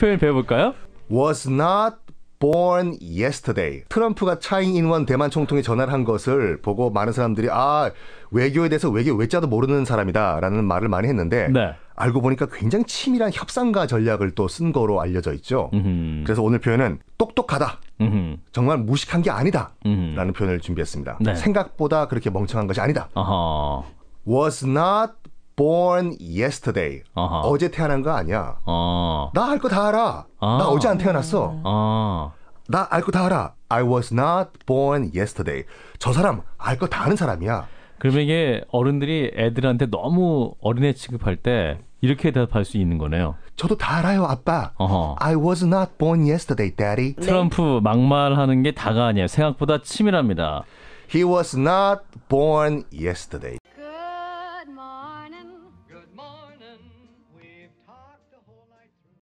표현 배워볼까요? Was not born yesterday. 트럼프가 차이인원 대만 총통에 전화를 한 것을 보고 많은 사람들이 아 외교에 대해서 외교 외자도 모르는 사람이다라는 말을 많이 했는데 네. 알고 보니까 굉장히 치밀한 협상가 전략을 또 쓴 거로 알려져 있죠. 음흠. 그래서 오늘 표현은 똑똑하다. 음흠. 정말 무식한 게 아니다. 라는 표현을 준비했습니다. 네. 생각보다 그렇게 멍청한 것이 아니다. 어허. was not born yesterday. 아하. 어제 태어난 거 아니야. 아. 어. 나알 거 다 알아. 아. 나 어제 안 태어났어. 아. 나알 거 다 알아. I was not born yesterday. 저 사람 알 거 다 아는 사람이야. 그러면 이게 어른들이 애들한테 너무 어린애 취급할 때 이렇게 대답할 수 있는 거네요. 저도 다 알아요, 아빠. 어허. I was not born yesterday, daddy. 네. 트럼프 네. 막말하는 게 다가 아니에요. 생각보다 치밀합니다. He was not born yesterday. 그